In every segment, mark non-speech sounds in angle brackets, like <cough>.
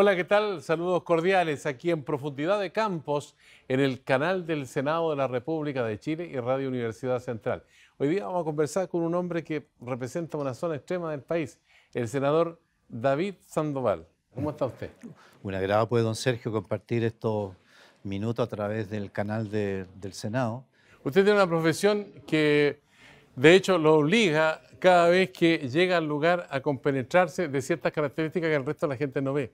Hola, ¿qué tal? Saludos cordiales aquí en Profundidad de Campos, en el canal del Senado de la República de Chile y Radio Universidad Central. Hoy día vamos a conversar con un hombre que representa una zona extrema del país, el senador David Sandoval. ¿Cómo está usted? Un agrado, pues, don Sergio, compartir estos minutos a través del canal del Senado. Usted tiene una profesión que, de hecho, lo obliga cada vez que llega al lugar a compenetrarse de ciertas características que el resto de la gente no ve.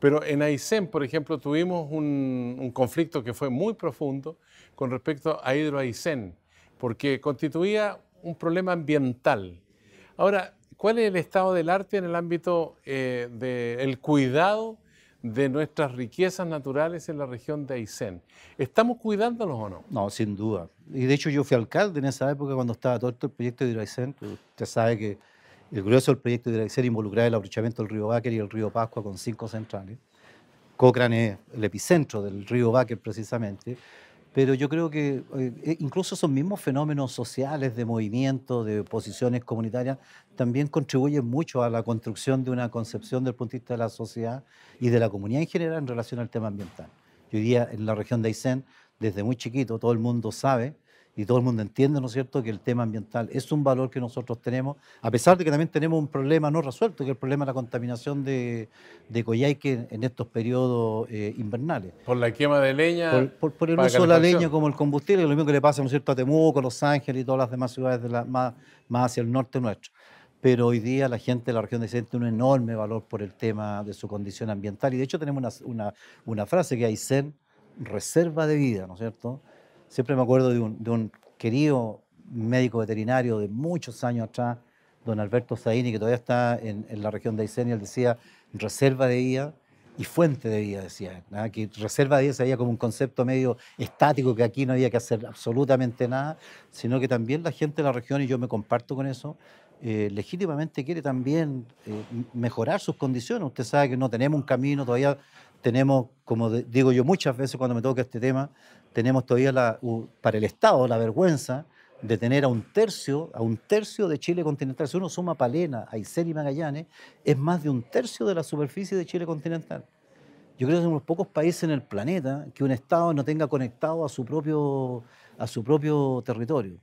Pero en Aysén, por ejemplo, tuvimos un, conflicto que fue muy profundo con respecto a Hidro Aysén, porque constituía un problema ambiental. Ahora, ¿cuál es el estado del arte en el ámbito eh, del cuidado de nuestras riquezas naturales en la región de Aysén? ¿Estamos cuidándolos o no? No, sin duda. Y de hecho yo fui alcalde en esa época cuando estaba todo el proyecto de Hidro Aysén. Usted sabe que el grueso del proyecto de que involucrar el aprovechamiento del río Báquer y el río Pascua con cinco centrales. Cochrane es el epicentro del río Báquer precisamente, pero yo creo que eh, incluso esos mismos fenómenos sociales de movimiento, de posiciones comunitarias, también contribuyen mucho a la construcción de una concepción del punto de vista de la sociedad y de la comunidad en general en relación al tema ambiental. Yo diría en la región de Aysén, desde muy chiquito, todo el mundo sabe y todo el mundo entiende, ¿no es cierto?, que el tema ambiental es un valor que nosotros tenemos, a pesar de que también tenemos un problema no resuelto, que es el problema de la contaminación de, de Coyhaique en estos periodos eh, invernales. Por la quema de leña. Por, el uso de la leña como el combustible, que lo mismo que le pasa, ¿no es cierto?, a Temuco, Los Ángeles y todas las demás ciudades de la, más, más hacia el norte nuestro pero hoy día la gente de la región siente un enorme valor por el tema de su condición ambiental. Y de hecho tenemos una, una, frase que Aysén reserva de vida, ¿no es cierto? Siempre me acuerdo de un, querido médico veterinario de muchos años atrás, don Alberto Zaini, que todavía está en, la región de Aysén, y él decía, reserva de IA y fuente de vida, decía, que reserva de vida como un concepto medio estático, que aquí no había que hacer absolutamente nada, sino que también la gente de la región, y yo me comparto con eso, eh, legítimamente quiere también eh, mejorar sus condiciones. Usted sabe que no tenemos un camino, todavía tenemos, como digo yo muchas veces cuando me toca este tema, tenemos todavía la, para el Estado la vergüenza de tener a un tercio, a un tercio de Chile continental, si uno suma Palena, Aysén y Magallanes, es más de un tercio de la superficie de Chile continental. Yo creo que son los pocos países en el planeta que un Estado no tenga conectado a su propio, a su propio territorio.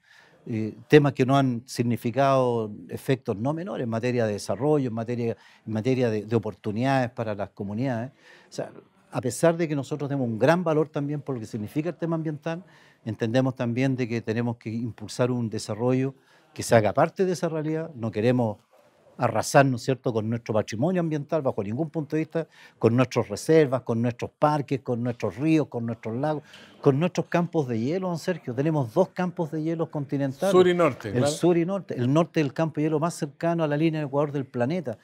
Eh, temas que no han significado efectos no menores en materia de desarrollo, en materia, en materia de, de oportunidades para las comunidades. O sea, a pesar de que nosotros tenemos un gran valor también por lo que significa el tema ambiental, entendemos también de que tenemos que impulsar un desarrollo que se haga parte de esa realidad. No queremos arrasarnos cierto?, con nuestro patrimonio ambiental bajo ningún punto de vista, con nuestras reservas, con nuestros parques, con nuestros ríos, con nuestros lagos, con nuestros campos de hielo, don Sergio. Tenemos dos campos de hielo continentales. Sur y norte. El sur y norte. El norte es el campo de hielo más cercano a la línea del Ecuador del planeta,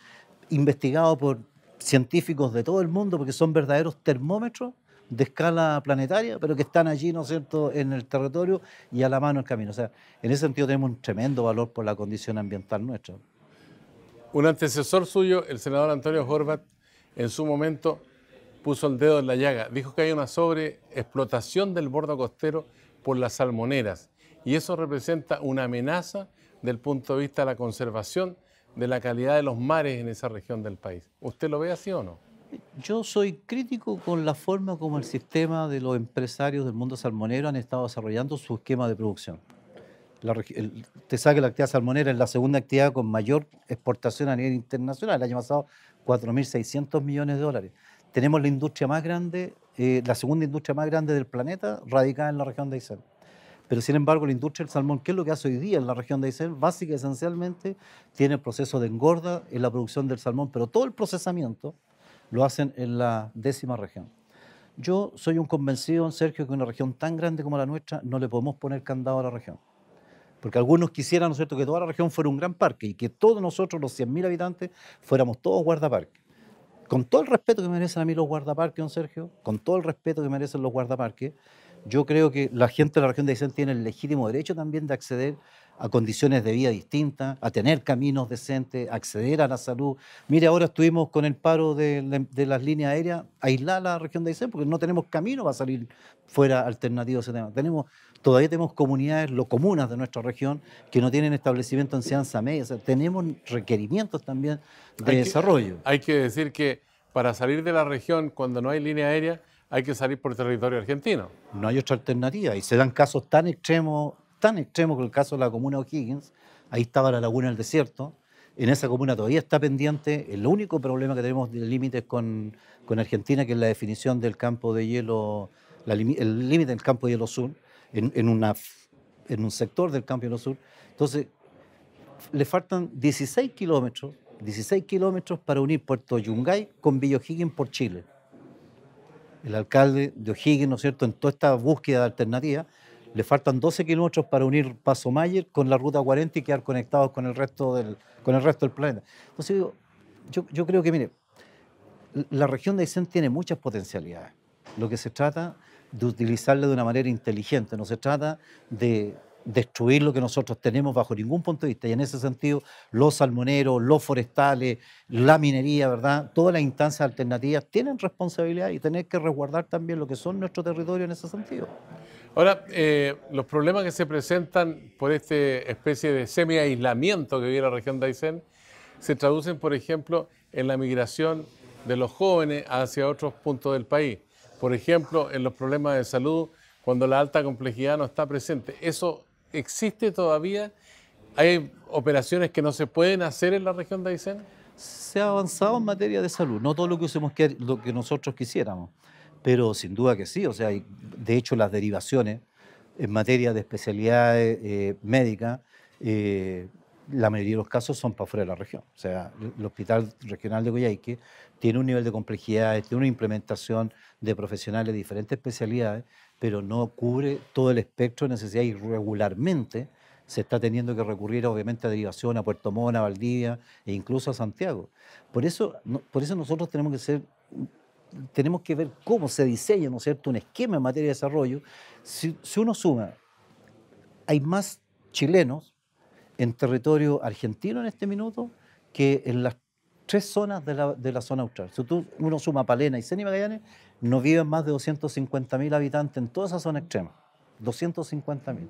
investigado por científicos de todo el mundo, porque son verdaderos termómetros de escala planetaria, pero que están allí, ¿no es cierto?, en el territorio y a la mano el camino. O sea, en ese sentido tenemos un tremendo valor por la condición ambiental nuestra. Un antecesor suyo, el senador Antonio Horvat, en su momento puso el dedo en la llaga. Dijo que hay una sobreexplotación del borde costero por las salmoneras y eso representa una amenaza del punto de vista de la conservación de la calidad de los mares en esa región del país. ¿Usted lo ve así o no? Yo soy crítico con la forma como el sistema de los empresarios del mundo salmonero han estado desarrollando su esquema de producción. La, sabe que la actividad salmonera es la segunda actividad con mayor exportación a nivel internacional. El año pasado, 4.600 millones de dólares. Tenemos la industria más grande, eh, la segunda industria más grande del planeta, radicada en la región de Aysén. Pero sin embargo, la industria del salmón, que es lo que hace hoy día en la región de Aysén, básica esencialmente tiene el proceso de engorda en la producción del salmón, pero todo el procesamiento lo hacen en la décima región. Yo soy un convencido, Sergio, que una región tan grande como la nuestra no le podemos poner candado a la región. Porque algunos quisieran, ¿no es cierto?, que toda la región fuera un gran parque y que todos nosotros, los 100.000 habitantes, fuéramos todos guardaparques. Con todo el respeto que merecen a mí los guardaparques, don Sergio, con todo el respeto que merecen los guardaparques, yo creo que la gente de la región de Aysén tiene el legítimo derecho también de acceder a condiciones de vida distintas, a tener caminos decentes, acceder a la salud. Mire, ahora estuvimos con el paro de, las líneas aéreas, aislar la región de Aysén, porque no tenemos camino para salir fuera alternativo a ese tema. Tenemos, todavía tenemos comunidades, lo comunas de nuestra región, que no tienen establecimiento en Seanza Media. tenemos requerimientos también de desarrollo. hay que decir que para salir de la región, cuando no hay línea aérea, hay que salir por el territorio argentino. No hay otra alternativa y se dan casos tan extremos, tan extremos como el caso de la comuna O'Higgins, ahí estaba la laguna del desierto, en esa comuna todavía está pendiente, el único problema que tenemos de límites con, Argentina, que es la definición del campo de hielo, el límite del campo de hielo sur, en, un sector del campo de hielo sur. Entonces, le faltan 16 kilómetros, 16 kilómetros para unir Puerto Yungay con Villa O'Higgins por Chile el alcalde de O'Higgins, ¿no es cierto?, en toda esta búsqueda de alternativas, le faltan 12 kilómetros para unir Paso Mayer con la Ruta 40 y quedar conectados con el resto del, con el resto del planeta. Entonces, yo, yo creo que, mire, la región de Aysén tiene muchas potencialidades. Lo que se trata de utilizarla de una manera inteligente, no se trata de destruir lo que nosotros tenemos bajo ningún punto de vista. Y en ese sentido, los salmoneros, los forestales, la minería, ¿verdad? Todas las instancias alternativas tienen responsabilidad y tener que resguardar también lo que son nuestro territorio en ese sentido. Ahora, eh, los problemas que se presentan por esta especie de semi-aislamiento que vive la región de Aysén se traducen, por ejemplo, en la migración de los jóvenes hacia otros puntos del país. Por ejemplo, en los problemas de salud cuando la alta complejidad no está presente. ¿Eso existe todavía? ¿Hay operaciones que no se pueden hacer en la región de Aysén? Se ha avanzado en materia de salud, no todo lo que, usemos que, lo que nosotros quisiéramos, pero sin duda que sí, o sea, de hecho las derivaciones en materia de especialidades eh, médicas, eh, la mayoría de los casos son para fuera de la región. O sea, el Hospital Regional de Coyhaique tiene un nivel de complejidad, tiene una implementación de profesionales de diferentes especialidades pero no cubre todo el espectro de necesidad y regularmente se está teniendo que recurrir obviamente a derivación, a Puerto Montt, a Valdivia e incluso a Santiago. Por eso, por eso nosotros tenemos que ser tenemos que ver cómo se diseña ¿no es un esquema en materia de desarrollo. Si, uno suma, hay más chilenos en territorio argentino en este minuto que en las tres zonas de la, zona austral. Si tú, uno suma Palena y Magallanes, no viven más de 250.000 habitantes en toda esa zona extrema. 250.000.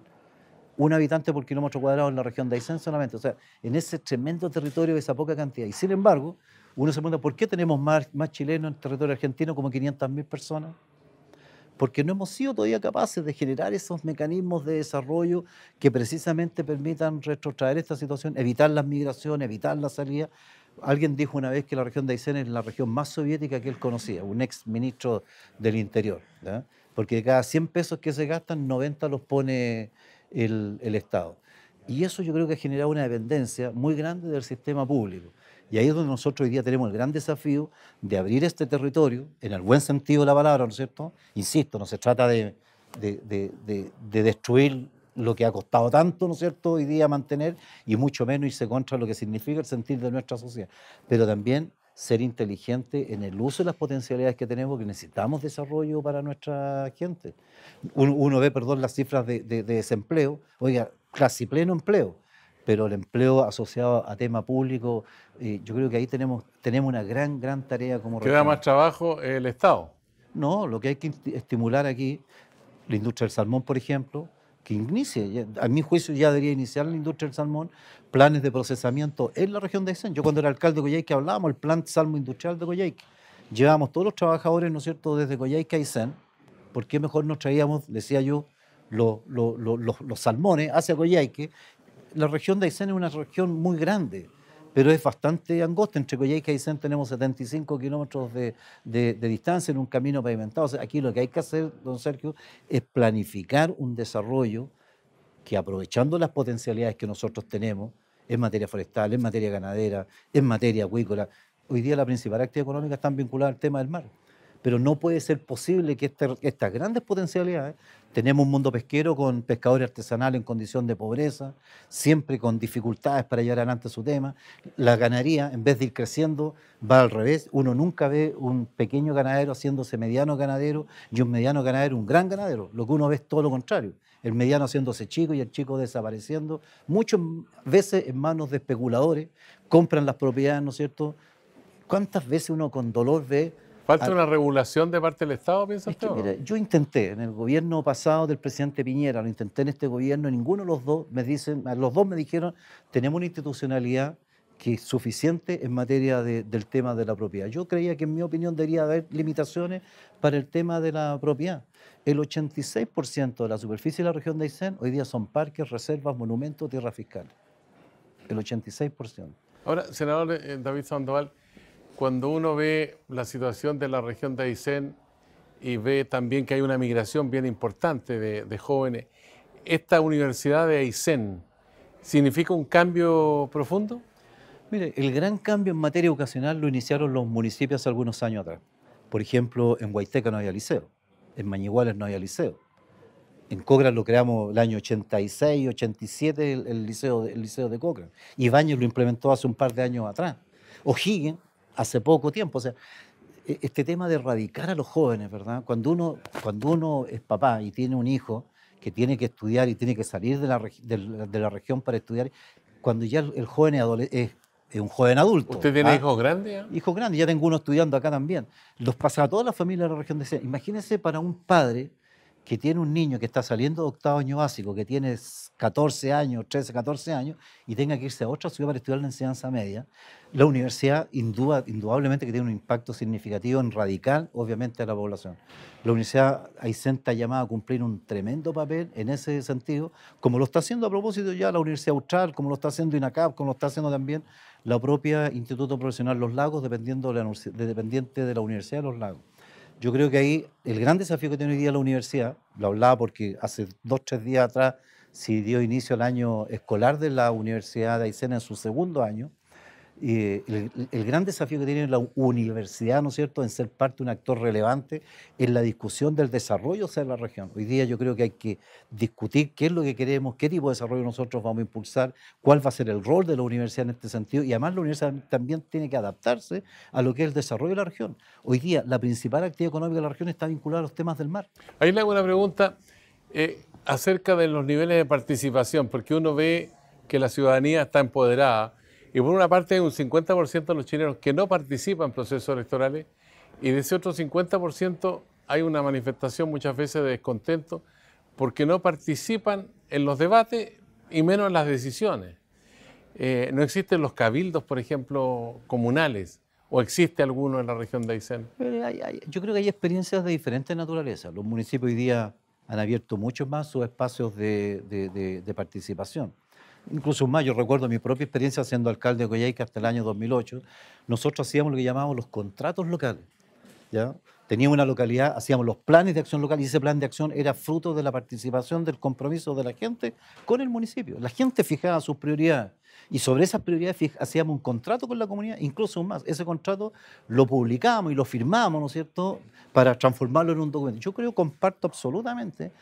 Un habitante por kilómetro cuadrado en la región de Aysén solamente. O sea, en ese tremendo territorio, esa poca cantidad. Y sin embargo, uno se pregunta, ¿por qué tenemos más, chilenos en territorio argentino, como 500.000 personas? Porque no hemos sido todavía capaces de generar esos mecanismos de desarrollo que precisamente permitan retrotraer esta situación, evitar las migraciones, evitar la salida Alguien dijo una vez que la región de Aysén es la región más soviética que él conocía, un ex ministro del Interior, porque de cada 100 pesos que se gastan, 90 los pone el, Estado. Y eso yo creo que ha generado una dependencia muy grande del sistema público. Y ahí es donde nosotros hoy día tenemos el gran desafío de abrir este territorio, en el buen sentido de la palabra, ¿no es cierto? Insisto, no se trata de, de destruir lo que ha costado tanto, ¿no es cierto?, hoy día mantener y mucho menos irse contra lo que significa el sentir de nuestra sociedad. Pero también ser inteligente en el uso de las potencialidades que tenemos, que necesitamos desarrollo para nuestra gente. Uno, ve, perdón, las cifras de, desempleo, oiga, casi pleno empleo, pero el empleo asociado a tema público, eh, yo creo que ahí tenemos, tenemos una gran, gran tarea como... ¿Que da más trabajo el Estado? No, lo que hay que estimular aquí, la industria del salmón, por ejemplo, que inicie, a mi juicio ya debería iniciar la industria del salmón, planes de procesamiento en la región de Aysén. Yo cuando era alcalde de Coyhaique hablábamos el plan salmo industrial de Coyhaique. Llevábamos todos los trabajadores, ¿no es cierto?, desde Coyhaique a Aysén. porque mejor nos traíamos, decía yo, los salmones hacia Coyhaique? La región de Aysén es una región muy grande pero es bastante angosta. Entre Coyhaique y Aysén tenemos 75 kilómetros de, distancia en un camino pavimentado. aquí lo que hay que hacer, don Sergio, es planificar un desarrollo que aprovechando las potencialidades que nosotros tenemos en materia forestal, en materia ganadera, en materia acuícola, hoy día la principal actividad económica está vinculada al tema del mar pero no puede ser posible que este, estas grandes potencialidades, tenemos un mundo pesquero con pescadores artesanales en condición de pobreza, siempre con dificultades para llevar adelante su tema, la ganadería en vez de ir creciendo va al revés, uno nunca ve un pequeño ganadero haciéndose mediano ganadero y un mediano ganadero un gran ganadero, lo que uno ve es todo lo contrario, el mediano haciéndose chico y el chico desapareciendo, muchas veces en manos de especuladores, compran las propiedades, ¿no es cierto? ¿Cuántas veces uno con dolor ve ¿Falta una regulación de parte del Estado, piensa usted? yo intenté en el gobierno pasado del presidente Piñera, lo intenté en este gobierno, ninguno de los dos me dicen, los dos me dijeron, tenemos una institucionalidad que es suficiente en materia del tema de la propiedad. Yo creía que en mi opinión debería haber limitaciones para el tema de la propiedad. El 86% de la superficie de la región de Aysén hoy día son parques, reservas, monumentos, tierra fiscal. El 86%. Ahora, senador eh, David Sandoval, cuando uno ve la situación de la región de Aysén y ve también que hay una migración bien importante de, jóvenes, ¿esta universidad de Aysén significa un cambio profundo? Mire, el gran cambio en materia educacional lo iniciaron los municipios algunos años atrás. Por ejemplo, en Huayteca no había liceo, en Mañiguales no había liceo. En Cochrane lo creamos el año 86, 87, el, liceo, el liceo de Cochrane. Ibañez lo implementó hace un par de años atrás. O'Higgins hace poco tiempo. O sea, e-, este tema de erradicar a los jóvenes, ¿verdad? Cuando uno, cuando uno es papá y tiene un hijo que tiene que estudiar y tiene que salir de la, de la, región para estudiar, cuando ya el, joven es, un joven adulto. ¿Usted tiene ¿ah? hijos grandes? Hijos grandes, ya tengo uno estudiando acá también. Los pasa a toda la familia de la región de Imagínense para un padre que tiene un niño que está saliendo de octavo año básico, que tiene 14 años, 13, 14 años, y tenga que irse a otra ciudad para estudiar la enseñanza media, la universidad indudablemente que tiene un impacto significativo en radical, obviamente, a la población. La universidad Aicenta ha llamada a cumplir un tremendo papel en ese sentido, como lo está haciendo a propósito ya la Universidad Austral, como lo está haciendo INACAP, como lo está haciendo también la propia Instituto Profesional Los Lagos, dependiendo dependiente de la Universidad de Los Lagos. Yo creo que ahí el gran desafío que tiene hoy día la universidad, lo hablaba porque hace dos, tres días atrás se dio inicio al año escolar de la Universidad de Aysén en su segundo año, eh, el, gran desafío que tiene la universidad, ¿no es cierto?, en ser parte de un actor relevante en la discusión del desarrollo de la región. Hoy día yo creo que hay que discutir qué es lo que queremos, qué tipo de desarrollo nosotros vamos a impulsar, cuál va a ser el rol de la universidad en este sentido, y además la universidad también tiene que adaptarse a lo que es el desarrollo de la región. Hoy día la principal actividad económica de la región está vinculada a los temas del mar. Ahí le hago una pregunta eh, acerca de los niveles de participación, porque uno ve que la ciudadanía está empoderada, y por una parte hay un 50% de los chilenos que no participan en procesos electorales y de ese otro 50% hay una manifestación muchas veces de descontento porque no participan en los debates y menos en las decisiones. Eh, no existen los cabildos, por ejemplo, comunales. ¿O existe alguno en la región de Aysén? Yo creo que hay experiencias de diferente naturaleza. Los municipios hoy día han abierto mucho más sus espacios de participación incluso más, yo recuerdo mi propia experiencia siendo alcalde de Coyhaique hasta el año 2008, nosotros hacíamos lo que llamábamos los contratos locales. Teníamos una localidad, hacíamos los planes de acción local y ese plan de acción era fruto de la participación, del compromiso de la gente con el municipio. La gente fijaba sus prioridades y sobre esas prioridades hacíamos un contrato con la comunidad, incluso más. Ese contrato lo publicábamos y lo firmábamos ¿no es cierto?, para transformarlo en un documento. Yo creo, comparto absolutamente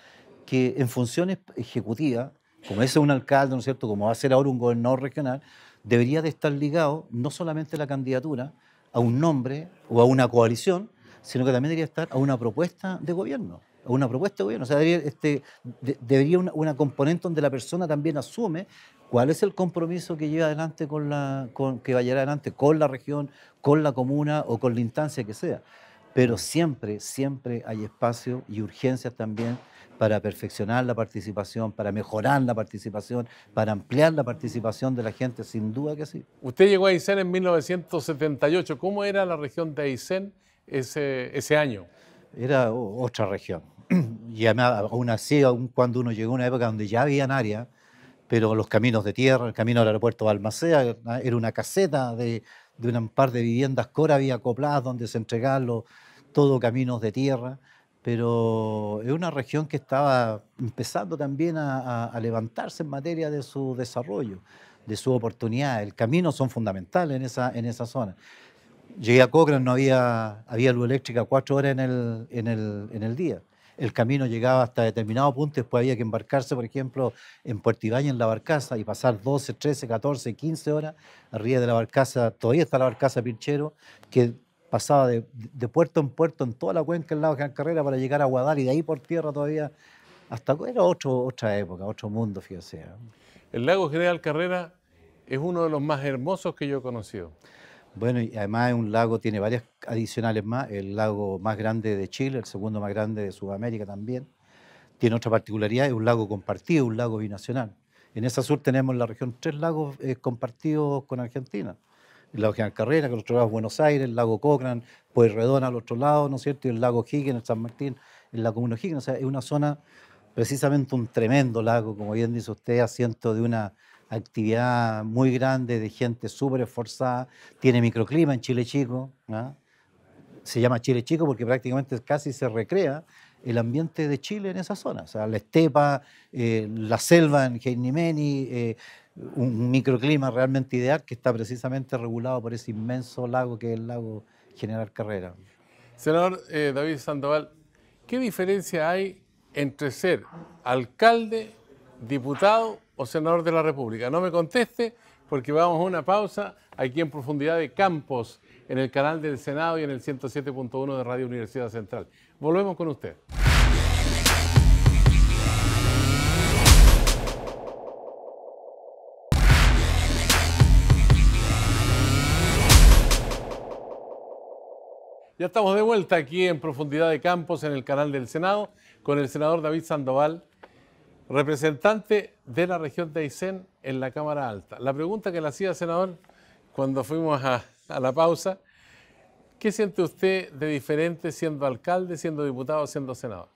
que en funciones ejecutivas como es un alcalde, ¿no es cierto?, como va a ser ahora un gobernador regional, debería de estar ligado no solamente la candidatura, a un nombre o a una coalición, sino que también debería estar a una propuesta de gobierno, a una propuesta de gobierno. O sea, debería, este, debería una, componente donde la persona también asume cuál es el compromiso que lleva adelante con la, que va a llevar adelante con la región, con la comuna o con la instancia que sea pero siempre, siempre hay espacio y urgencias también para perfeccionar la participación, para mejorar la participación, para ampliar la participación de la gente, sin duda que sí. Usted llegó a Aysén en 1978. ¿Cómo era la región de Aysén ese, ese año? Era otra región. <clears throat> Y aún así, aún cuando uno llegó a una época donde ya había área, pero los caminos de tierra, el camino al aeropuerto de era una caseta de de un par de viviendas había acopladas donde se entregaban los, todo caminos de tierra, pero es una región que estaba empezando también a, levantarse en materia de su desarrollo, de su oportunidad. El camino son fundamentales en esa, zona. Llegué a Cochrane, no había, había luz eléctrica cuatro horas en el día el camino llegaba hasta determinado punto, después había que embarcarse, por ejemplo, en Puerto Ibaña, en la barcaza, y pasar 12, 13, 14, 15 horas arriba de la barcaza, todavía está la barcaza Pinchero, que pasaba de, puerto en puerto en toda la cuenca del lago de Gran Carrera para llegar a Guadal y de ahí por tierra todavía, hasta era otra época, otro mundo, fíjese. ¿eh? El lago General Carrera es uno de los más hermosos que yo he conocido. Bueno, y además es un lago, tiene varias adicionales más, el lago más grande de Chile, el segundo más grande de Sudamérica también. Tiene otra particularidad, es un lago compartido, un lago binacional. En esa sur tenemos en la región tres lagos eh, compartidos con Argentina. El lago General Carrera, que al otro lado es Buenos Aires, el lago Cochrane, Redona al otro lado, ¿no es cierto? Y el lago Higgins, el San Martín, el lago Comuna Higgins. O sea, es una zona, precisamente un tremendo lago, como bien dice usted, asiento de una actividad muy grande de gente súper esforzada, tiene microclima en Chile Chico, ¿ah? se llama Chile Chico porque prácticamente casi se recrea el ambiente de Chile en esa zona, o sea, la estepa, eh, la selva en Geinimeni, eh, un microclima realmente ideal que está precisamente regulado por ese inmenso lago que es el lago General Carrera. Senador eh, David Sandoval, ¿qué diferencia hay entre ser alcalde, diputado o senador de la República. No me conteste porque vamos a una pausa aquí en profundidad de campos en el canal del Senado y en el 107.1 de Radio Universidad Central. Volvemos con usted. Ya estamos de vuelta aquí en Profundidad de Campos en el canal del Senado con el senador David Sandoval, representante de la región de Aysén en la Cámara Alta. La pregunta que le hacía, senador, cuando fuimos a, la pausa, ¿qué siente usted de diferente siendo alcalde, siendo diputado, siendo senador?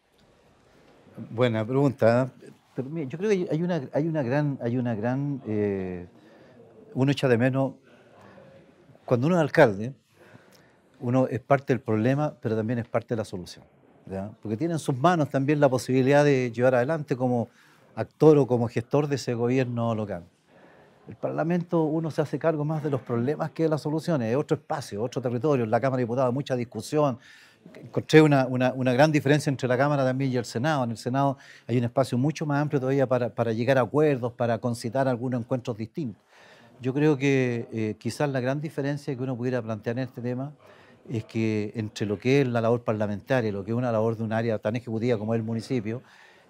Buena pregunta. ¿eh? yo creo que hay una, gran... Hay una gran eh, uno echa de menos... Cuando uno es alcalde, uno es parte del problema, pero también es parte de la solución porque tiene en sus manos también la posibilidad de llevar adelante como actor o como gestor de ese gobierno local. El Parlamento uno se hace cargo más de los problemas que de las soluciones, es otro espacio, otro territorio, en la Cámara de Diputados mucha discusión. Encontré una, una, gran diferencia entre la Cámara también y el Senado. En el Senado hay un espacio mucho más amplio todavía para, para llegar a acuerdos, para concitar algunos encuentros distintos. Yo creo que eh, quizás la gran diferencia que uno pudiera plantear en este tema es que entre lo que es la labor parlamentaria y lo que es una labor de un área tan ejecutiva como es el municipio,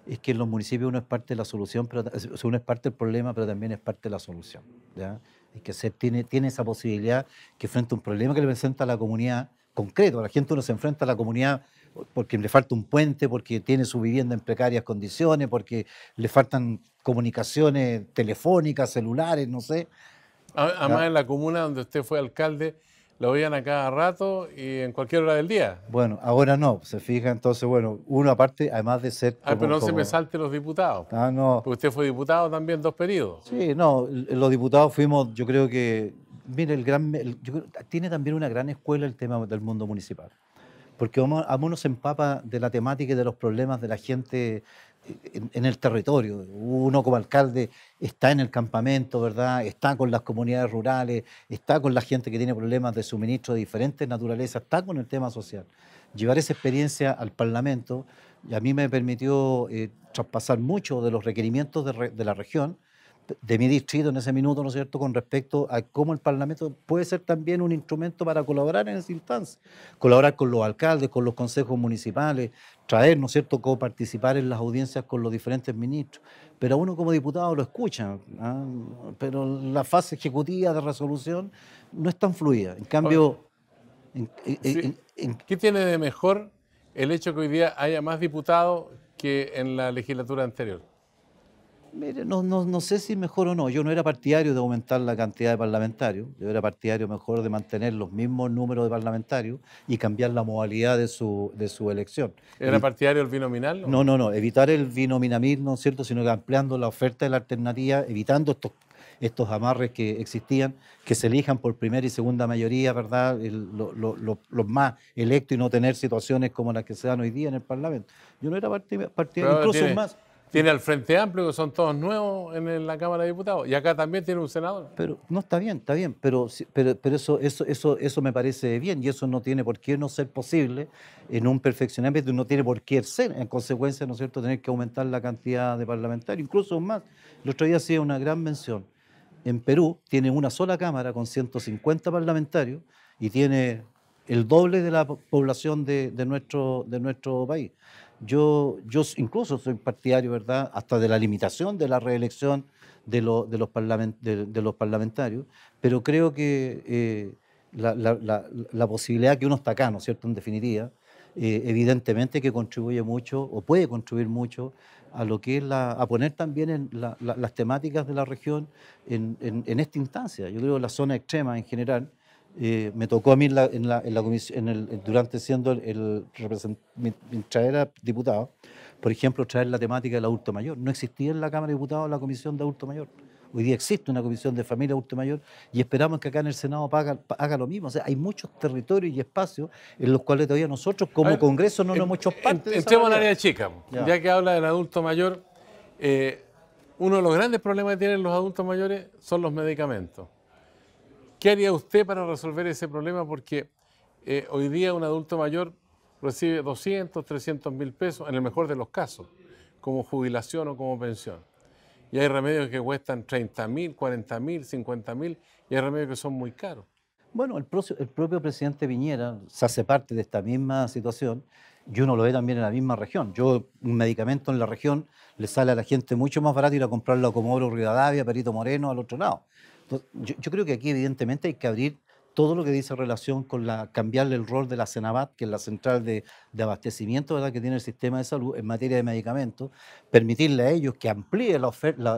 es que en los municipios uno es parte de la solución, pero, uno es parte del problema, pero también es parte de la solución. ¿ya? Es que se tiene, tiene esa posibilidad que frente a un problema que le presenta a la comunidad, concreto, la gente uno se enfrenta a la comunidad porque le falta un puente, porque tiene su vivienda en precarias condiciones, porque le faltan comunicaciones telefónicas, celulares, no sé. Además, en la comuna donde usted fue alcalde, lo veían a cada rato y en cualquier hora del día. Bueno, ahora no, se fija, entonces, bueno, uno aparte, además de ser... ah, pero no se me salte los diputados. Ah, no. Porque usted fue diputado también dos periodos. Sí, no, los diputados fuimos, yo creo que, mire, el gran, tiene también una gran escuela el tema del mundo municipal. Porque a uno se empapa de la temática y de los problemas de la gente en, el territorio. Uno como alcalde está en el campamento, ¿verdad? Está con las comunidades rurales, está con la gente que tiene problemas de suministro de diferentes naturalezas, está con el tema social. Llevar esa experiencia al Parlamento a mí me permitió eh, traspasar mucho de los requerimientos de la región de mi distrito en ese minuto, ¿no es cierto?, con respecto a cómo el Parlamento puede ser también un instrumento para colaborar en esa instancia, colaborar con los alcaldes, con los consejos municipales, traer, ¿no es cierto?, coparticipar en las audiencias con los diferentes ministros. Pero uno como diputado lo escucha, ¿ah? pero la fase ejecutiva de resolución no es tan fluida. En cambio... ¿Qué tiene de mejor el hecho que hoy día haya más diputados que en la legislatura anterior? no, no, no, sé si mejor o no. Yo no era partidario de aumentar la cantidad de parlamentarios. Yo era partidario mejor de mantener los mismos números de parlamentarios y cambiar la modalidad de su, de su elección. ¿Era partidario el binominal? No, no, no. Evitar el binominamismo, cierto? Sino que ampliando la oferta de la alternativa, evitando estos estos amarres que existían, que se elijan por primera y segunda mayoría, ¿verdad? Los más electos y no tener situaciones como las que se dan hoy día en el Parlamento. Yo no era partidario, incluso más. Tiene al Frente Amplio, que son todos nuevos en la Cámara de Diputados. Y acá también tiene un senador. Pero no está bien, está bien, pero, pero, eso, eso, eso, eso me parece bien y eso no tiene por qué no ser posible en un perfeccionamiento, no tiene por qué ser. En consecuencia, ¿no es cierto?, tener que aumentar la cantidad de parlamentarios. Incluso más, el otro día hacía una gran mención. En Perú tiene una sola Cámara con 150 parlamentarios y tiene el doble de la población nuestro, de nuestro país. Yo, yo incluso soy partidario, ¿verdad?, hasta de la limitación de la reelección de, lo, de, los, de, los, parlamentarios, pero creo que eh, la, la, posibilidad que uno está acá, ¿no es cierto?, en definitiva, eh, evidentemente que contribuye mucho o puede contribuir mucho a lo que es la, a poner también en las temáticas de la región en, en, en, esta instancia. Yo creo la zona extrema en general eh, me tocó a mí en la, comisión, el, durante siendo el, representante mientras era diputado, por ejemplo, traer la temática del adulto mayor. No existía en la Cámara de Diputados la comisión de adulto mayor. Hoy día existe una comisión de familia adulto mayor y esperamos que acá en el Senado haga, lo mismo. O sea, hay muchos territorios y espacios en los cuales todavía nosotros como Congreso no nos hemos hecho parte. Entremos en área chica. Ya. que habla del adulto mayor, eh, uno de los grandes problemas que tienen los adultos mayores son los medicamentos. ¿Qué haría usted para resolver ese problema? Porque eh, hoy día un adulto mayor recibe 200, 300 mil pesos, en el mejor de los casos, como jubilación o como pensión. Y hay remedios que cuestan 30 mil, 40 mil, 50 mil, y hay remedios que son muy caros. Bueno, el, propio presidente Viñera se hace parte de esta misma situación y uno lo ve también en la misma región. Yo, un medicamento en la región le sale a la gente mucho más barato ir a comprarlo a Oro, Rivadavia, Perito Moreno, al otro lado yo, creo que aquí evidentemente hay que abrir todo lo que dice relación con la, cambiarle el rol de la CENAVAT, que es la central de, de abastecimiento ¿verdad? que tiene el sistema de salud en materia de medicamentos, permitirle a ellos que amplíe la,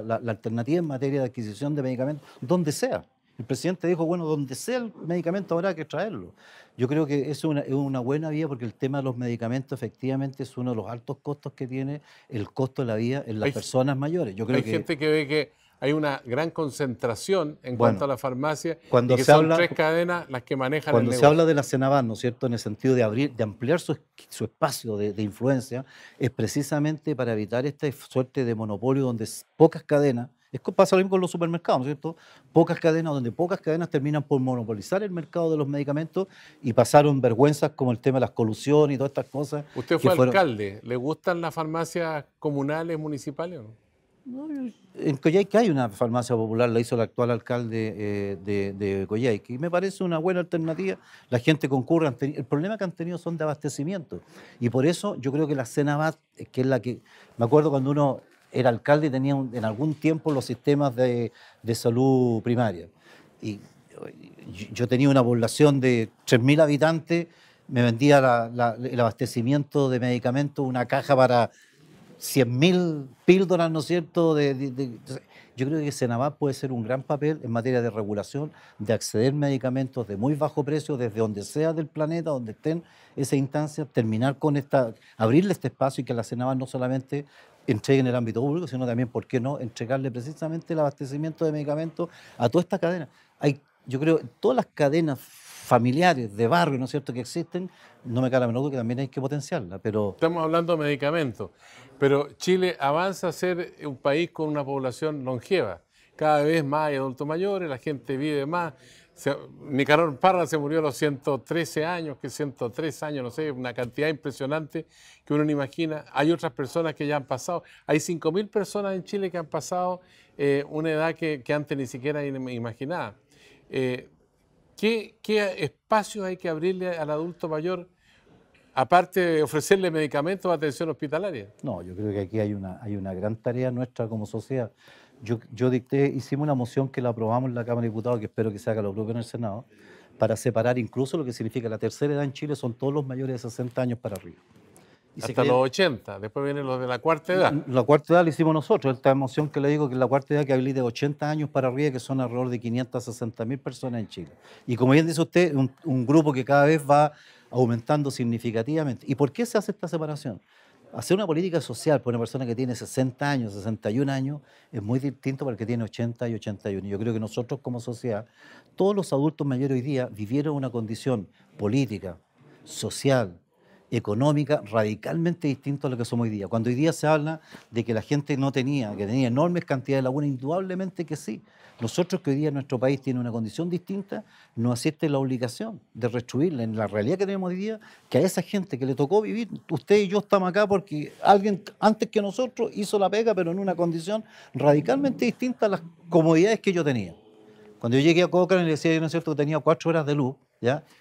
la, alternativa en materia de adquisición de medicamentos donde sea. El presidente dijo, bueno, donde sea el medicamento habrá que traerlo. Yo creo que es una, es una, buena vía porque el tema de los medicamentos efectivamente es uno de los altos costos que tiene el costo de la vida en las personas mayores. Yo creo hay gente que ve que hay una gran concentración en cuanto a la farmacia cuando y que se son habla, tres cadenas las que manejan cuando el se habla de la Cenaban, ¿no es cierto?, en el sentido de abrir, de ampliar su, espacio de, influencia, es precisamente para evitar esta suerte de monopolio donde pocas cadenas, es, pasa lo mismo con los supermercados, ¿no es cierto?, pocas cadenas, donde pocas cadenas terminan por monopolizar el mercado de los medicamentos y pasaron vergüenzas como el tema de las colusiones y todas estas cosas. Usted fue alcalde, ¿le gustan las farmacias comunales, municipales o no? En Coyhaique hay una farmacia popular, la hizo el actual alcalde eh, de, de, y me parece una buena alternativa. La gente concurre, el problema que han tenido son de abastecimiento, y por eso yo creo que la Cenabat, eh, que es la que, me acuerdo cuando uno era alcalde y tenía en algún tiempo los sistemas de, salud primaria, y yo tenía una población de 3.000 habitantes, me vendía el abastecimiento de medicamentos, una caja para mil píldoras, ¿no es cierto? De, yo creo que Senavac puede ser un gran papel en materia de regulación, de acceder a medicamentos de muy bajo precio desde donde sea del planeta, donde estén esas instancias, terminar con esta, abrirle este espacio y que la Senavac no solamente entregue en el ámbito público, sino también, ¿por qué no?, entregarle precisamente el abastecimiento de medicamentos a toda esta cadena. Hay, yo creo, todas las cadenas familiares, de barrio, ¿no es cierto?, que existen, no me cabe a menor que también hay que potenciarla. Pero... Estamos hablando de medicamentos, pero Chile avanza a ser un país con una población longeva. Cada vez más hay adultos mayores, la gente vive más. Se, Nicaragua Parra se murió a los 113 años, que 103 años, no sé, una cantidad impresionante que uno no imagina. Hay otras personas que ya han pasado. Hay 5.000 personas en Chile que han pasado eh, una edad que, antes ni siquiera imaginaba. Eh, ¿Qué, ¿Qué espacios hay que abrirle al adulto mayor? aparte de ofrecerle medicamentos, o atención hospitalaria. No, yo creo que aquí hay una, hay una gran tarea nuestra como sociedad. Yo, yo dicté, hicimos una moción que la aprobamos en la Cámara de Diputados, que espero que se haga lo propio en el Senado, para separar incluso lo que significa la tercera edad en Chile son todos los mayores de 60 años para arriba. Hasta los 80, después vienen los de la cuarta edad. La cuarta edad la hicimos nosotros, esta emoción que le digo que es la cuarta edad que habilita 80 años para arriba, que son alrededor de 560 mil personas en Chile. Y como bien dice usted, un, un grupo que cada vez va aumentando significativamente. ¿Y por qué se hace esta separación? Hacer una política social por una persona que tiene 60 años, 61 años, es muy distinto para el que tiene 80 y 81. Yo creo que nosotros como sociedad, todos los adultos mayores hoy día vivieron una condición política, social, económica radicalmente distinta a lo que somos hoy día. Cuando hoy día se habla de que la gente no tenía, que tenía enormes cantidades de lagunas, indudablemente que sí. Nosotros que hoy día nuestro país tiene una condición distinta, no asiste la obligación de restituirla en la realidad que tenemos hoy día, que a esa gente que le tocó vivir, usted y yo estamos acá porque alguien antes que nosotros hizo la pega, pero en una condición radicalmente distinta a las comodidades que yo tenía. Cuando yo llegué a Cochrane le decía, yo, ¿no es cierto?, que tenía cuatro horas de luz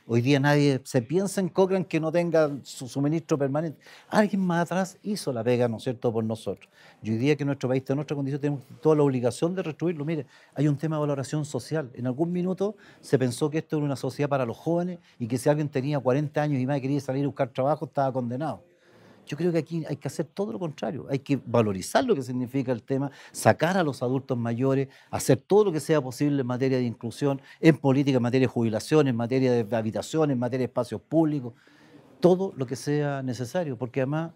Hoy día nadie se piensa en Cochrane que no tenga su suministro permanente. Alguien más atrás hizo la pega, ¿no es cierto?, por nosotros. Y hoy día que nuestro país está en nuestra condición, tenemos toda la obligación de restituirlo. Mire, hay un tema de valoración social. En algún minuto se pensó que esto era una sociedad para los jóvenes y que si alguien tenía 40 años y más quería salir a buscar trabajo, estaba condenado. Yo creo que aquí hay que hacer todo lo contrario, hay que valorizar lo que significa el tema, sacar a los adultos mayores, hacer todo lo que sea posible en materia de inclusión, en política, en materia de jubilación, en materia de habitación, en materia de espacios públicos, todo lo que sea necesario, porque además...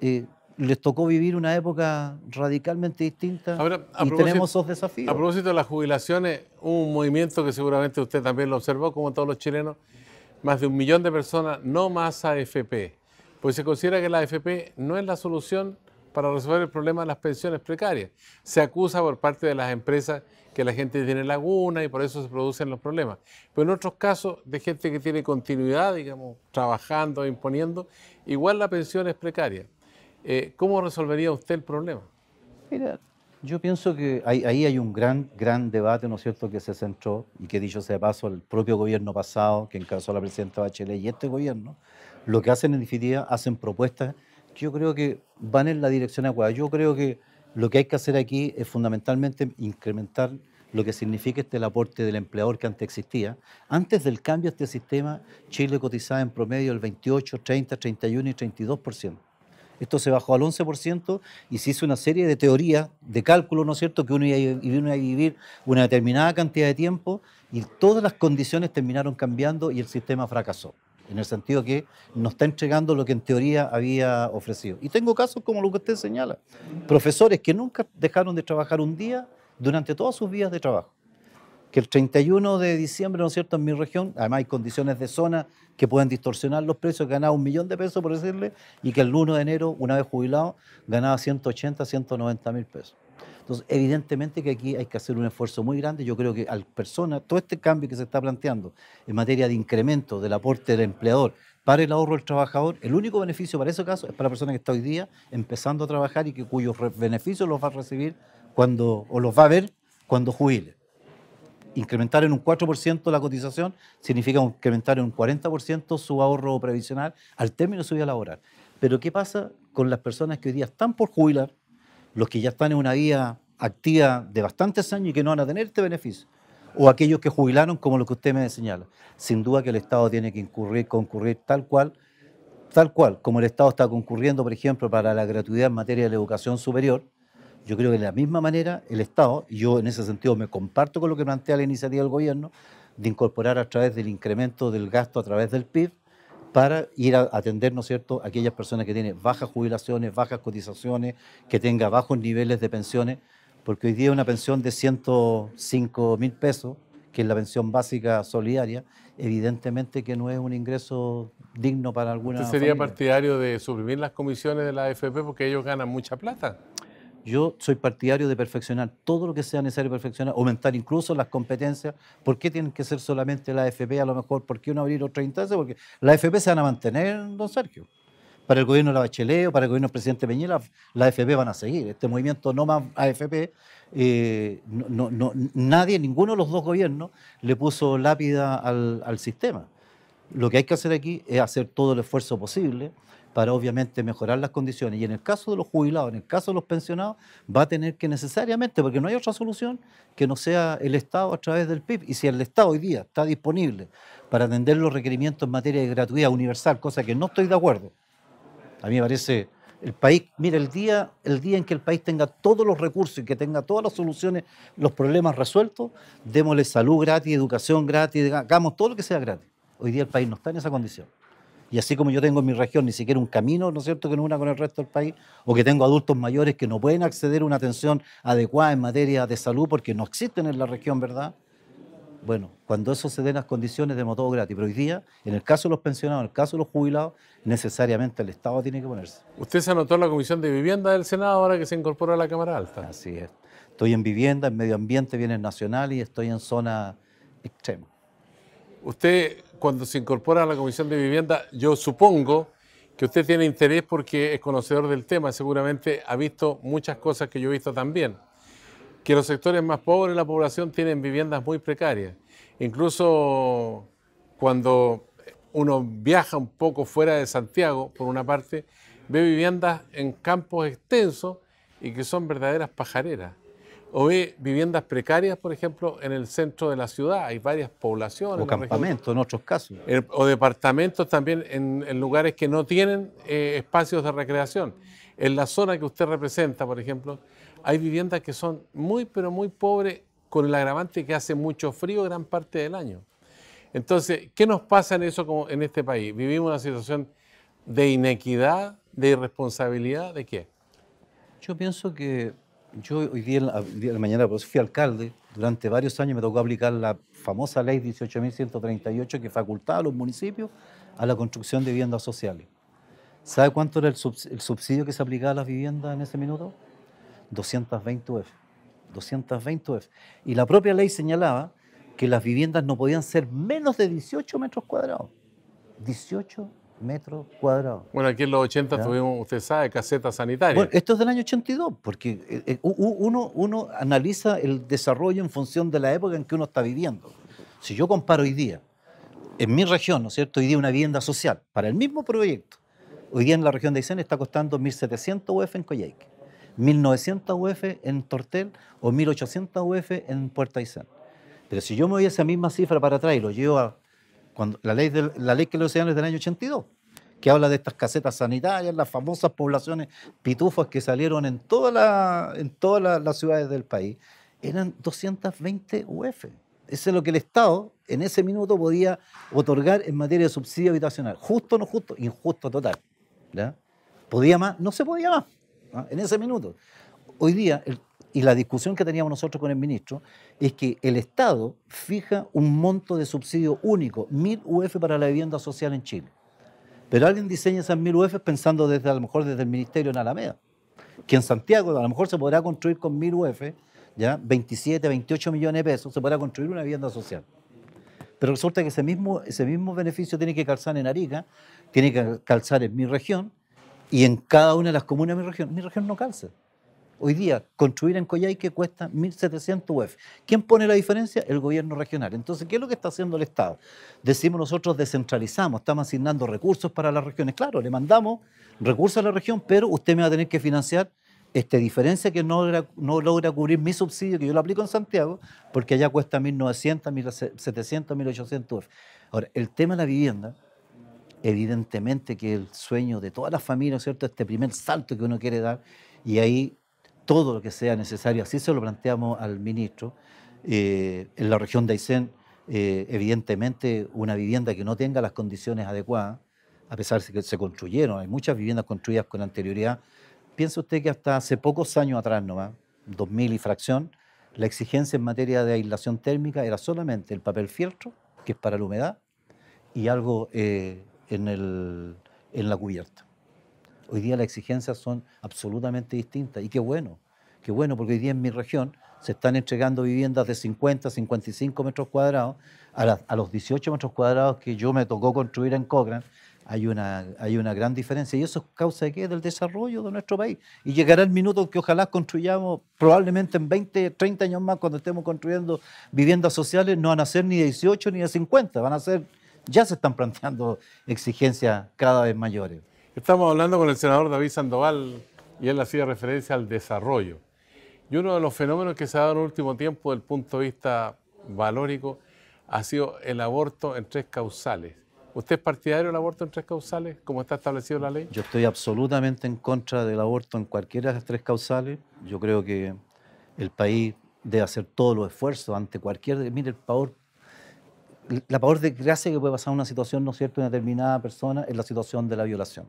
Eh, les tocó vivir una época radicalmente distinta y tenemos esos desafíos. A propósito de las jubilaciones, un movimiento que seguramente usted también lo observó, como todos los chilenos, más de un millón de personas no más AFP. Pues se considera que la AFP no es la solución para resolver el problema de las pensiones precarias. Se acusa por parte de las empresas que la gente tiene laguna y por eso se producen los problemas. Pero en otros casos, de gente que tiene continuidad, digamos, trabajando, imponiendo, igual la pensión es precaria. Eh, ¿Cómo resolvería usted el problema? Mira, yo pienso que ahí hay un gran, gran debate, ¿no es cierto?, que se centró y que dicho sea de paso, el propio gobierno pasado, que a la presidenta Bachelet y este gobierno, lo que hacen en definitiva, hacen propuestas que yo creo que van en la dirección adecuada. Yo creo que lo que hay que hacer aquí es fundamentalmente incrementar lo que significa este el aporte del empleador que antes existía. Antes del cambio a este sistema, Chile cotizaba en promedio el 28, 30, 31 y 32%. Esto se bajó al 11% y se hizo una serie de teorías, de cálculos, ¿no es cierto?, que uno iba a vivir una determinada cantidad de tiempo y todas las condiciones terminaron cambiando y el sistema fracasó en el sentido que nos está entregando lo que en teoría había ofrecido. Y tengo casos como lo que usted señala, profesores que nunca dejaron de trabajar un día durante todas sus vías de trabajo. Que el 31 de diciembre, ¿no es cierto?, en mi región, además hay condiciones de zona que pueden distorsionar los precios, ganaba un millón de pesos, por decirle, y que el 1 de enero, una vez jubilado, ganaba 180, 190 mil pesos. Entonces, evidentemente que aquí hay que hacer un esfuerzo muy grande. Yo creo que al persona, todo este cambio que se está planteando en materia de incremento del aporte del empleador para el ahorro del trabajador, el único beneficio para ese caso es para la persona que está hoy día empezando a trabajar y que cuyos beneficios los va a recibir cuando, o los va a ver cuando jubile incrementar en un 4% la cotización significa incrementar en un 40% su ahorro previsional al término de su vida laboral. Pero ¿qué pasa con las personas que hoy día están por jubilar los que ya están en una vida activa de bastantes años y que no van a tener este beneficio, o aquellos que jubilaron como lo que usted me señala. Sin duda que el Estado tiene que incurrir, concurrir tal cual, tal cual, como el Estado está concurriendo, por ejemplo, para la gratuidad en materia de la educación superior, yo creo que de la misma manera el Estado, y yo en ese sentido me comparto con lo que plantea la iniciativa del gobierno, de incorporar a través del incremento del gasto a través del PIB, para ir a atender, ¿no es cierto?, aquellas personas que tienen bajas jubilaciones, bajas cotizaciones, que tengan bajos niveles de pensiones, porque hoy día una pensión de 105 mil pesos, que es la pensión básica solidaria, evidentemente que no es un ingreso digno para alguna. ¿Usted sería partidario de suprimir las comisiones de la AFP porque ellos ganan mucha plata? Yo soy partidario de perfeccionar todo lo que sea necesario perfeccionar, aumentar incluso las competencias. ¿Por qué tienen que ser solamente la AFP a lo mejor? ¿Por qué no abrir otra instancia? Porque la AFP se van a mantener, don Sergio. Para el gobierno de la Bachelet o para el gobierno del presidente Peñera, la AFP van a seguir. Este movimiento no más AFP, eh, nadie, ninguno de los dos gobiernos le puso lápida al, al sistema. Lo que hay que hacer aquí es hacer todo el esfuerzo posible para obviamente mejorar las condiciones. Y en el caso de los jubilados, en el caso de los pensionados, va a tener que necesariamente, porque no hay otra solución que no sea el Estado a través del PIB. Y si el Estado hoy día está disponible para atender los requerimientos en materia de gratuidad universal, cosa que no estoy de acuerdo, a mí me parece el país, mira, el día, el día en que el país tenga todos los recursos y que tenga todas las soluciones, los problemas resueltos, démosle salud gratis, educación gratis, hagamos todo lo que sea gratis. Hoy día el país no está en esa condición. Y así como yo tengo en mi región ni siquiera un camino, ¿no es cierto?, que no una con el resto del país, o que tengo adultos mayores que no pueden acceder a una atención adecuada en materia de salud porque no existen en la región, ¿verdad? Bueno, cuando eso se den las condiciones, de todo gratis. Pero hoy día, en el caso de los pensionados, en el caso de los jubilados, necesariamente el Estado tiene que ponerse. Usted se anotó en la Comisión de Vivienda del Senado ahora que se incorpora a la Cámara Alta. Así es. Estoy en vivienda, en medio ambiente, bienes nacionales y estoy en zona extrema. Usted cuando se incorpora a la Comisión de Vivienda, yo supongo que usted tiene interés porque es conocedor del tema, seguramente ha visto muchas cosas que yo he visto también, que los sectores más pobres de la población tienen viviendas muy precarias. Incluso cuando uno viaja un poco fuera de Santiago, por una parte, ve viviendas en campos extensos y que son verdaderas pajareras o ve viviendas precarias, por ejemplo, en el centro de la ciudad. Hay varias poblaciones. O campamentos, en otros casos. o departamentos también en, lugares que no tienen eh, espacios de recreación. En la zona que usted representa, por ejemplo, hay viviendas que son muy, pero muy pobres, con el agravante que hace mucho frío gran parte del año. Entonces, ¿qué nos pasa en eso como en este país? Vivimos una situación de inequidad, de irresponsabilidad, ¿de qué? Yo pienso que yo hoy día la, mañana pues, fui alcalde, durante varios años me tocó aplicar la famosa ley 18.138 que facultaba a los municipios a la construcción de viviendas sociales. ¿Sabe cuánto era el, subsidio que se aplicaba a las viviendas en ese minuto? 220 F. 220 F. Y la propia ley señalaba que las viviendas no podían ser menos de 18 metros cuadrados. 18 metros cuadrados. Bueno, aquí en los 80 tuvimos, usted sabe, casetas sanitarias. Bueno, esto es del año 82, porque eh, eh, uno, uno analiza el desarrollo en función de la época en que uno está viviendo. Si yo comparo hoy día, en mi región, ¿no es cierto? Hoy día una vivienda social, para el mismo proyecto, hoy día en la región de Aysén está costando 1.700 UF en Coyhaique, 1.900 UF en Tortel o 1.800 UF en Puerta Aysén. Pero si yo me voy a esa misma cifra para atrás y lo llevo a la, ley que lo decían es del año 82, que habla de estas casetas sanitarias, las famosas poblaciones pitufas que salieron en, todas las ciudades del país, eran 220 UF. Eso es lo que el Estado en ese minuto podía otorgar en materia de subsidio habitacional. Justo o no justo, injusto total. ¿Podía más? No se podía más. ¿ah? En ese minuto. Hoy día, el, y la discusión que teníamos nosotros con el ministro es que el Estado fija un monto de subsidio único, 1.000 UF para la vivienda social en Chile. Pero alguien diseña esas 1.000 UF pensando desde, a lo mejor desde el ministerio en Alameda, que en Santiago a lo mejor se podrá construir con 1.000 UF, ¿ya? 27, 28 millones de pesos, se podrá construir una vivienda social. Pero resulta que ese mismo, ese mismo beneficio tiene que calzar en Arica, tiene que calzar en mi región y en cada una de las comunas de mi región. Mi región no calza. Hoy día, construir en que cuesta 1.700 UF. E ¿Quién pone la diferencia? El gobierno regional. Entonces, ¿qué es lo que está haciendo el Estado? Decimos nosotros descentralizamos, estamos asignando recursos para las regiones. Claro, le mandamos recursos a la región, pero usted me va a tener que financiar esta diferencia que no logra, cubrir mi subsidio, que yo lo aplico en Santiago, porque allá cuesta 1.900, 1.700, 1.800 UF. Ahora, el tema de la vivienda, evidentemente que el sueño de todas las familias, ¿cierto? Este primer salto que uno quiere dar, y ahí todo lo que sea necesario. Así se lo planteamos al ministro. Eh, en la región de Aysén, eh, evidentemente, una vivienda que no tenga las condiciones adecuadas, a pesar de que se construyeron, hay muchas viviendas construidas con anterioridad. Piensa usted que hasta hace pocos años atrás, nomás, 2000 y fracción, la exigencia en materia de aislación térmica era solamente el papel fieltro, que es para la humedad, y algo eh, en, el, en la cubierta. Hoy día las exigencias son absolutamente distintas y qué bueno, qué bueno, porque hoy día en mi región se están entregando viviendas de 50, 55 metros cuadrados. A, los 18 metros cuadrados que yo me tocó construir en Cochrane, hay una, hay una gran diferencia. ¿Y eso es causa de qué? Del desarrollo de nuestro país. Y llegará el minuto que ojalá construyamos, probablemente en 20, 30 años más, cuando estemos construyendo viviendas sociales, no van a ser ni de 18 ni de 50, van a ser, ya se están planteando exigencias cada vez mayores. Estamos hablando con el senador David Sandoval y él hacía referencia al desarrollo. Y uno de los fenómenos que se ha dado en el último tiempo desde el punto de vista valórico ha sido el aborto en tres causales. ¿Usted es partidario del aborto en tres causales, como está establecido la ley? Yo estoy absolutamente en contra del aborto en cualquiera de las tres causales. Yo creo que el país debe hacer todos los esfuerzos ante cualquier... Mire, el pavor, la peor gracia que puede pasar en una situación, ¿no es cierto?, de una determinada persona es la situación de la violación.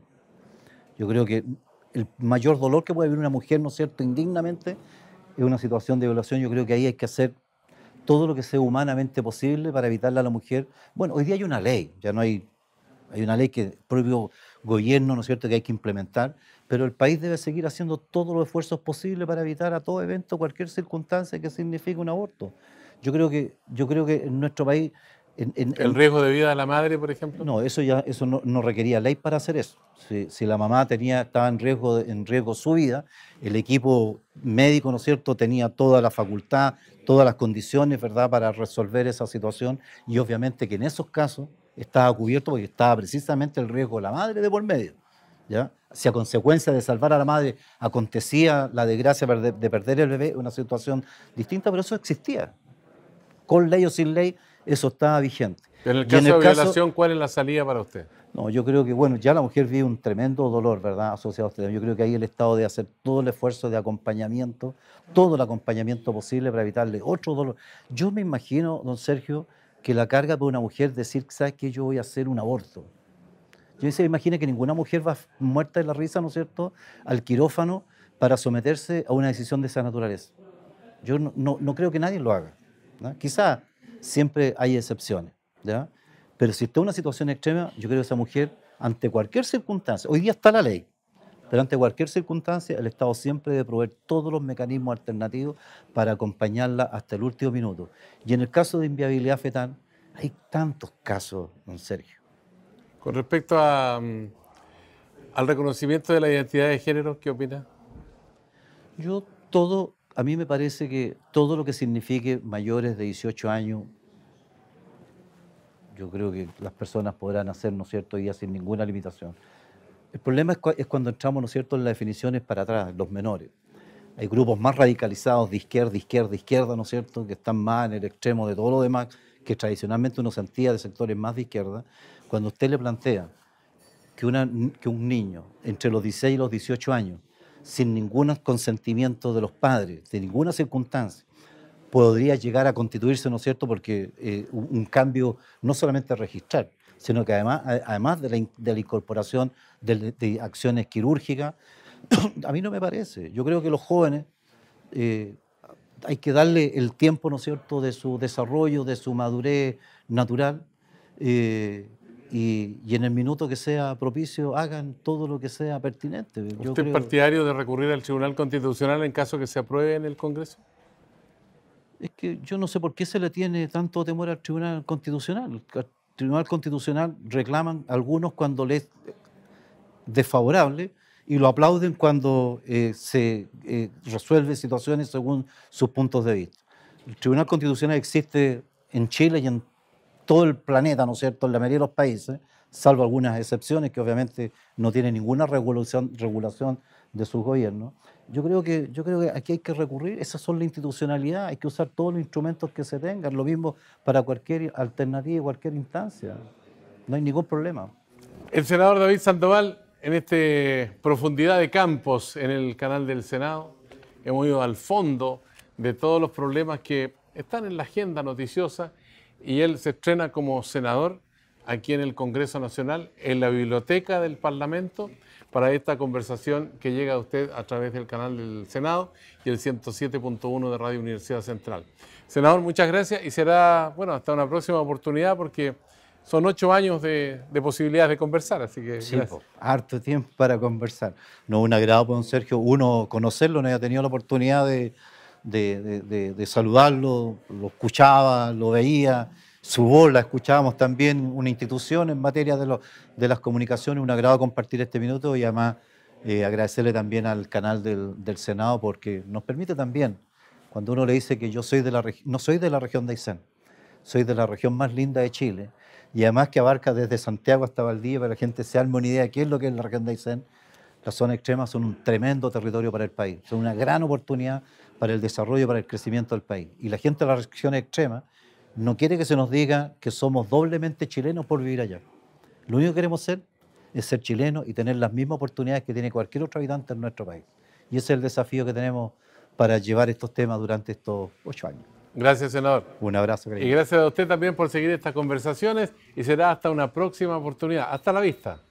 Yo creo que el mayor dolor que puede vivir una mujer, ¿no es cierto?, indignamente, es una situación de violación. Yo creo que ahí hay que hacer todo lo que sea humanamente posible para evitarla a la mujer. Bueno, hoy día hay una ley, ya no hay, hay una ley que el propio gobierno, ¿no es cierto?, que hay que implementar, pero el país debe seguir haciendo todos los esfuerzos posibles para evitar a todo evento, cualquier circunstancia que signifique un aborto. Yo creo que, yo creo que en nuestro país ¿El riesgo de vida de la madre, por ejemplo? No, eso ya eso no, requería ley para hacer eso. Si, si, la mamá tenía, estaba en riesgo, en riesgo su vida, el equipo médico, ¿no es cierto?, tenía toda la facultad, todas las condiciones, ¿verdad?, para resolver esa situación. Y obviamente que en esos casos estaba cubierto porque estaba precisamente el riesgo de la madre de por medio. ¿ya? Si a consecuencia de salvar a la madre acontecía la desgracia de perder el bebé, una situación distinta, pero eso existía. Con ley o sin ley, eso está vigente. En el caso de violación, ¿cuál es la salida para usted? No, yo creo que, bueno, ya la mujer vive un tremendo dolor, ¿verdad?, asociado a usted. Yo creo que ahí el Estado debe hacer todo el esfuerzo de acompañamiento, todo el acompañamiento posible para evitarle otro dolor. Yo me imagino, don Sergio, que la carga de una mujer decir, ¿sabes qué? Yo voy a hacer un aborto. Yo me imagina que ninguna mujer va muerta de la risa, ¿no es cierto?, al quirófano para someterse a una decisión de esa naturaleza. Yo no, creo que nadie lo haga. ¿no? Siempre hay excepciones, ¿ya? Pero si está una situación extrema, yo creo que esa mujer, ante cualquier circunstancia, hoy día está la ley, pero ante cualquier circunstancia, el Estado siempre debe proveer todos los mecanismos alternativos para acompañarla hasta el último minuto. Y en el caso de inviabilidad fetal, hay tantos casos, don Sergio. Con respecto a, mm, al reconocimiento de la identidad de género, ¿qué opina? Yo todo a mí me parece que todo lo que signifique mayores de 18 años, yo creo que las personas podrán hacer, ¿no es cierto?, ya sin ninguna limitación. El problema es, cuando entramos, ¿no es cierto?, en las definiciones para atrás, los menores. Hay grupos más radicalizados de izquierda, izquierda, izquierda, ¿no es cierto?, que están más en el extremo de todo lo demás, que tradicionalmente uno sentía de sectores más de izquierda. Cuando usted le plantea que, que un niño entre los 16 y los 18 años sin ningún consentimiento de los padres, de ninguna circunstancia, podría llegar a constituirse, ¿no es cierto?, porque eh, un cambio no solamente registrar, sino que además, además de, la, incorporación de, acciones quirúrgicas, <coughs> a mí no me parece. Yo creo que los jóvenes eh, hay que darle el tiempo, ¿no es cierto?, de su desarrollo, de su madurez natural. Eh, y, en el minuto que sea propicio hagan todo lo que sea pertinente. ¿Usted es partidario de recurrir al Tribunal Constitucional en caso que se apruebe en el Congreso? Es que yo no sé por qué se le tiene tanto temor al Tribunal Constitucional. Al Tribunal Constitucional reclaman algunos cuando les desfavorable y lo aplauden cuando eh, se resuelven eh, resuelve situaciones según sus puntos de vista. El Tribunal Constitucional existe en Chile y en todo el planeta, ¿no es cierto?, en la mayoría de los países, salvo algunas excepciones que obviamente no tienen ninguna regulación, regulación de sus gobiernos. Yo creo, que, yo creo que aquí hay que recurrir, esas son la institucionalidad, hay que usar todos los instrumentos que se tengan, lo mismo para cualquier alternativa y cualquier instancia. No hay ningún problema. El senador David Sandoval, en esta profundidad de campos en el canal del Senado, hemos ido al fondo de todos los problemas que están en la agenda noticiosa y él se estrena como senador aquí en el Congreso Nacional, en la biblioteca del Parlamento, para esta conversación que llega a usted a través del canal del Senado y el 107.1 de Radio Universidad Central. Senador, muchas gracias y será, bueno, hasta una próxima oportunidad porque son ocho años de, posibilidades de conversar, así que gracias. harto tiempo para conversar. No, un agrado, pues, don Sergio, uno conocerlo, no haya tenido la oportunidad de de, saludarlo, lo escuchaba, lo veía, su voz la escuchábamos también, una institución en materia de, de las comunicaciones, un agrado compartir este minuto y además eh, agradecerle también al canal del, Senado porque nos permite también, cuando uno le dice que yo soy de la no soy de la región de Aysén, soy de la región más linda de Chile y además que abarca desde Santiago hasta Valdivia para que la gente se arme una idea de qué es lo que es la región de Aysén, las zonas extremas son un tremendo territorio para el país, son una gran oportunidad para el desarrollo, para el crecimiento del país. Y la gente de la regiones extrema no quiere que se nos diga que somos doblemente chilenos por vivir allá. Lo único que queremos ser es ser chilenos y tener las mismas oportunidades que tiene cualquier otro habitante en nuestro país. Y ese es el desafío que tenemos para llevar estos temas durante estos ocho años. Gracias, senador. Un abrazo. Querido. Y gracias a usted también por seguir estas conversaciones y será hasta una próxima oportunidad. Hasta la vista.